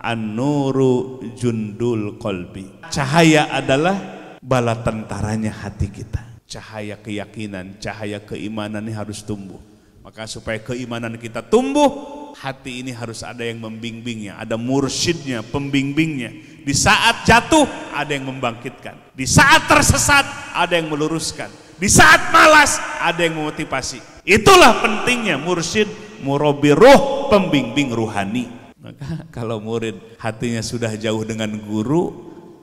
An-nuru jundul kolbi. Cahaya adalah bala tentaranya hati kita. Cahaya keyakinan, cahaya keimanan ini harus tumbuh. Maka supaya keimanan kita tumbuh, hati ini harus ada yang membimbingnya, ada mursyidnya, pembimbingnya. Di saat jatuh, ada yang membangkitkan. Di saat tersesat, ada yang meluruskan. Di saat malas, ada yang memotivasi. Itulah pentingnya mursyid, murobi ruh, pembimbing ruhani. Maka kalau murid hatinya sudah jauh dengan guru,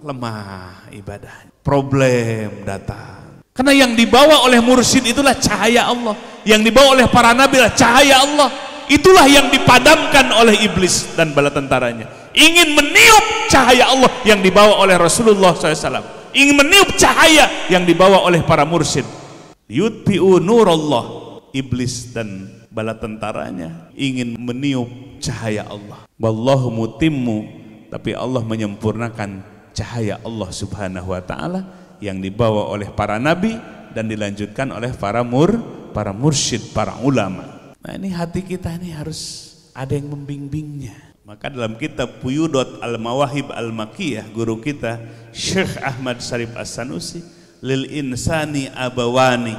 lemah ibadah Problem datang. Karena yang dibawa oleh mursyid itulah cahaya Allah. Yang dibawa oleh para nabi adalah cahaya Allah. Itulah yang dipadamkan oleh iblis dan bala tentaranya. Ingin meniup cahaya Allah yang dibawa oleh Rasulullah SAW. Ingin meniup cahaya yang dibawa oleh para mursyid. Yudhi'u nurullah. Iblis dan bala tentaranya ingin meniup cahaya Allah. Wallahu mutimmu, tapi Allah menyempurnakan cahaya Allah Subhanahu wa taala yang dibawa oleh para nabi dan dilanjutkan oleh para mur, para mursyid, para ulama. Nah, ini hati kita ini harus ada yang membimbingnya. Maka dalam kitab Puyudot Al-Mawahib Al-Makiyah guru kita Syekh Ahmad Syarif As-Sanusi lil insani abawani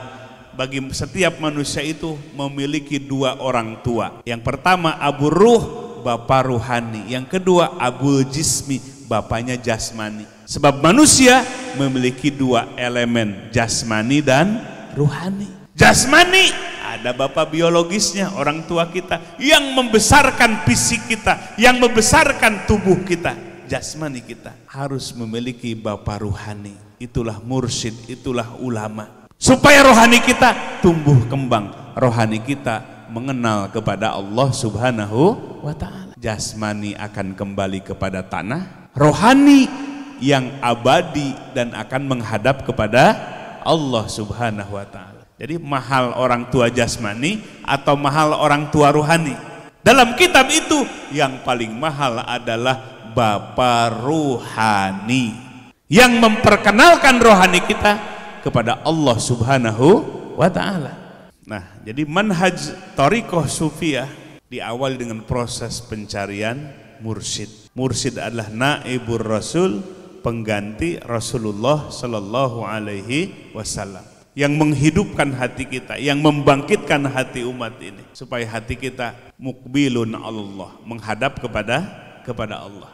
bagi setiap manusia itu memiliki dua orang tua. Yang pertama Abu Ruh, Bapak Ruhani. Yang kedua Abu Jismi, Bapaknya Jasmani. Sebab manusia memiliki dua elemen, jasmani dan ruhani. Jasmani ada bapak biologisnya, orang tua kita yang membesarkan fisik kita, yang membesarkan tubuh kita, jasmani kita harus memiliki bapak ruhani. Itulah mursyid, itulah ulama supaya rohani kita tumbuh kembang rohani kita mengenal kepada Allah subhanahu wa ta'ala jasmani akan kembali kepada tanah rohani yang abadi dan akan menghadap kepada Allah subhanahu wa ta'ala jadi mahal orang tua jasmani atau mahal orang tua rohani dalam kitab itu yang paling mahal adalah bapak rohani yang memperkenalkan rohani kita kepada Allah Subhanahu wa taala. Nah, jadi manhaj tarikoh sufiah diawali dengan proses pencarian mursyid. Mursyid adalah naibur rasul, pengganti Rasulullah sallallahu alaihi wasallam yang menghidupkan hati kita, yang membangkitkan hati umat ini supaya hati kita mukbilun Allah, menghadap kepada kepada Allah.